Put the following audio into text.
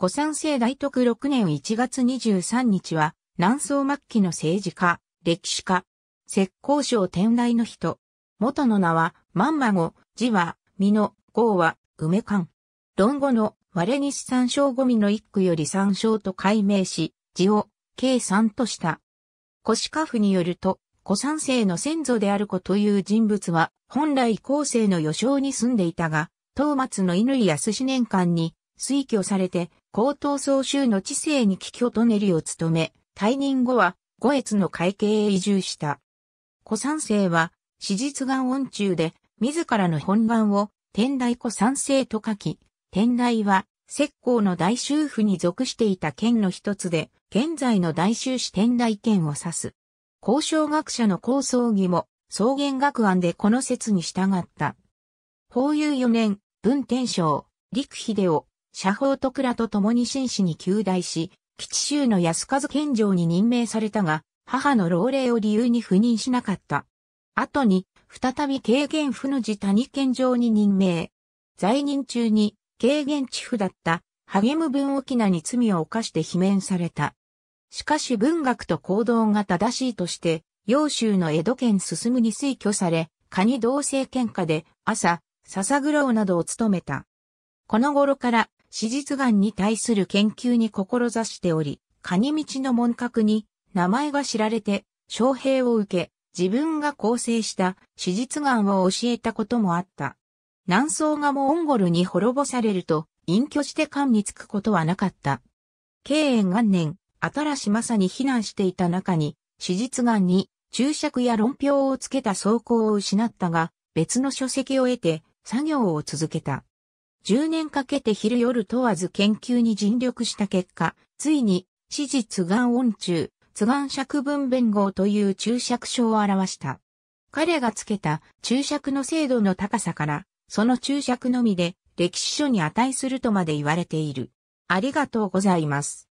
古参政大徳6年1月23日は、南宋末期の政治家、歴史家、石膏省天台の人。元の名は、万馬語、字は、美濃、号は、梅館。論語の、我西三省五味の一句より三章と改名し、字を、計算とした。古史家府によると、古三世の先祖である子という人物は、本来後世の余生に住んでいたが、東松の犬乾康年間に、推挙されて、高等総州の知性に帰居トネリを務め、退任後は、五越の会計へ移住した。古三世は、史実願恩中で、自らの本願を、天台古三世と書き、天台は、石膏の大衆府に属していた県の一つで、現在の大修市天台県を指す。交渉学者の構想義も、草原学案でこの説に従った。法有四年、文天章、陸秀夫、社宝とらと共に紳士に求大し、吉州の安和県上に任命されたが、母の老齢を理由に赴任しなかった。後に、再び軽減府の地谷県上に任命。在任中に、軽減地府だった、励む文沖縄に罪を犯して罷免された。しかし文学と行動が正しいとして、揚州の江戸県進むに推挙され、蟹同性喧嘩で、朝、笹九などを務めた。この頃から、史実眼に対する研究に志しており、カニ道の門閣に名前が知られて、招聘を受け、自分が構成した史実眼を教えたこともあった。南宋がモンゴルに滅ぼされると、隠居して官につくことはなかった。慶延元年、新しまさに避難していた中に、史実眼に注釈や論評をつけた草稿を失ったが、別の書籍を得て作業を続けた。10年かけて昼夜問わず研究に尽力した結果、ついに、支持津岩音中、津岩尺分弁号という注釈書を表した。彼がつけた注釈の精度の高さから、その注釈のみで歴史書に値するとまで言われている。ありがとうございます。